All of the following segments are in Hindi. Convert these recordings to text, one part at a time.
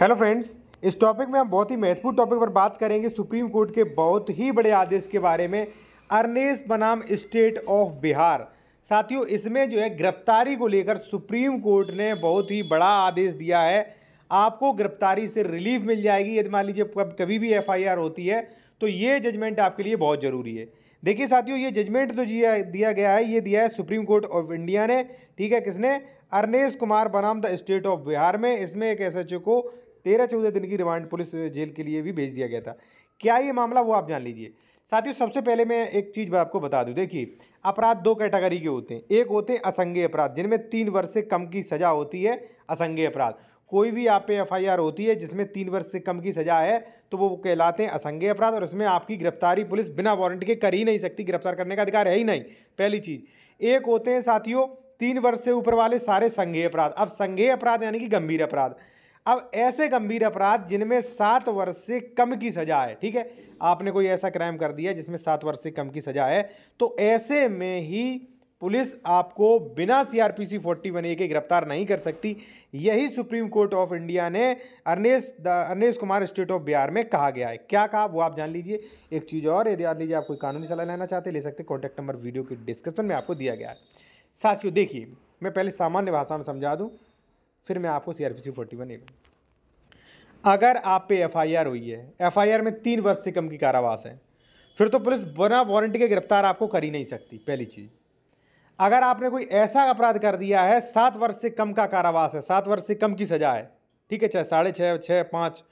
हेलो फ्रेंड्स इस टॉपिक में हम बहुत ही महत्वपूर्ण टॉपिक पर बात करेंगे सुप्रीम कोर्ट के बहुत ही बड़े आदेश के बारे में अरनेस बनाम स्टेट ऑफ बिहार साथियों इसमें जो है गिरफ्तारी को लेकर सुप्रीम कोर्ट ने बहुत ही बड़ा आदेश दिया है आपको गिरफ्तारी से रिलीफ मिल जाएगी यदि मान लीजिए कभी भी एफ होती है तो ये जजमेंट आपके लिए बहुत ज़रूरी है देखिए साथियों ये जजमेंट तो दिया गया है ये दिया है सुप्रीम कोर्ट ऑफ इंडिया ने ठीक है किसने अरनेस कुमार बनाम द स्टेट ऑफ बिहार में इसमें एक एस को तेरह चौदह दिन की रिमांड पुलिस जेल के लिए भी भेज दिया गया था क्या ये मामला वो आप जान लीजिए साथियों सबसे पहले मैं एक चीज़ मैं आपको बता दूं देखिए अपराध दो कैटेगरी के होते हैं एक होते हैं असंगे अपराध जिनमें तीन वर्ष से कम की सज़ा होती है असंगे अपराध कोई भी आप पे एफ होती है जिसमें तीन वर्ष से कम की सज़ा है तो वो कहलाते हैं असंगे अपराध और उसमें आपकी गिरफ्तारी पुलिस बिना वारंट के कर ही नहीं सकती गिरफ्तार करने का अधिकार है ही नहीं पहली चीज़ एक होते हैं साथियों तीन वर्ष से ऊपर वाले सारे संघेय अपराध अब संघेय अपराध यानी कि गंभीर अपराध अब ऐसे गंभीर अपराध जिनमें सात वर्ष से कम की सजा है ठीक है आपने कोई ऐसा क्राइम कर दिया जिसमें सात वर्ष से कम की सजा है तो ऐसे में ही पुलिस आपको बिना सीआरपीसी 41 ए के गिरफ्तार नहीं कर सकती यही सुप्रीम कोर्ट ऑफ इंडिया ने अरनेश अरनेश कुमार स्टेट ऑफ बिहार में कहा गया है क्या कहा वो आप जान लीजिए एक चीज़ और यदि जान लीजिए आप कोई कानूनी सलाह लेना चाहते ले सकते कॉन्टैक्ट नंबर वीडियो के डिस्क्रिप्शन में आपको दिया गया है साथियों देखिए मैं पहले सामान्य भाषा में समझा दूँ फिर मैं आपको C R P C forty one अगर आप पे एफ आई आर हुई है एफ आई आर में तीन वर्ष से कम की कारावास है फिर तो पुलिस बिना वारंटी के गिरफ्तार आपको कर ही नहीं सकती पहली चीज़ अगर आपने कोई ऐसा अपराध कर दिया है सात वर्ष से कम का कारावास है सात वर्ष से कम की सज़ा है ठीक है चाहे साढ़े छः छः पाँच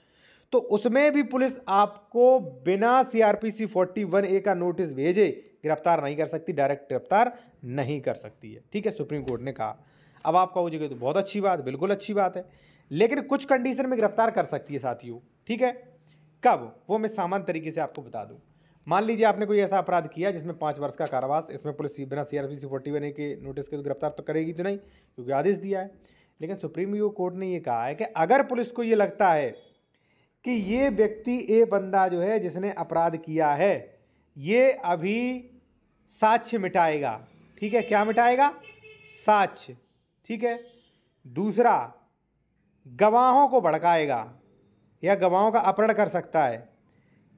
तो उसमें भी पुलिस आपको बिना सीआरपीसी वन ए का नोटिस भेजे गिरफ्तार नहीं कर सकती डायरेक्ट गिरफ्तार नहीं कर सकती है ठीक है सुप्रीम कोर्ट ने कहा अब आप कहोगे तो बहुत अच्छी बात बिल्कुल अच्छी बात है लेकिन कुछ कंडीशन में गिरफ्तार कर सकती है साथियों ठीक है कब वो मैं सामान्य तरीके से आपको बता दूँ मान लीजिए आपने कोई ऐसा अपराध किया जिसमें पाँच वर्ष का कारावास इसमें पुलिस बिना C R P C forty one A के नोटिस के तो गिरफ्तार तो करेगी तो नहीं क्योंकि आदेश दिया है लेकिन सुप्रीम कोर्ट ने ये कहा है कि अगर पुलिस को ये लगता है कि ये व्यक्ति ये बंदा जो है जिसने अपराध किया है ये अभी साक्ष्य मिटाएगा ठीक है क्या मिटाएगा साक्ष्य ठीक है दूसरा गवाहों को भड़काएगा या गवाहों का अपहरण कर सकता है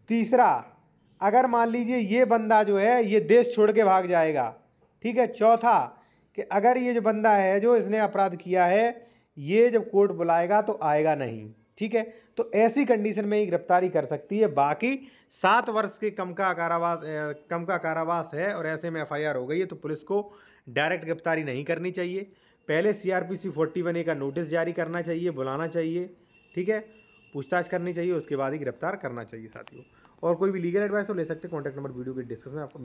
तीसरा अगर मान लीजिए ये बंदा जो है ये देश छोड़ के भाग जाएगा ठीक है चौथा कि अगर ये जो बंदा है जो इसने अपराध किया है ये जब कोर्ट बुलाएगा तो आएगा नहीं ठीक है तो ऐसी कंडीशन में ही गिरफ्तारी कर सकती है बाकी सात वर्ष के कम का कारावास कम का कारावास है और ऐसे में एफआईआर हो गई है तो पुलिस को डायरेक्ट गिरफ्तारी नहीं करनी चाहिए पहले C R P C forty one A का नोटिस जारी करना चाहिए बुलाना चाहिए ठीक है पूछताछ करनी चाहिए उसके बाद ही गिरफ्तार करना चाहिए साथियों और कोई भी लीगल एडवाइस हो ले सकते हैं कॉन्टैक्ट नंबर वीडियो के डिस्क्रिप्शन में आपको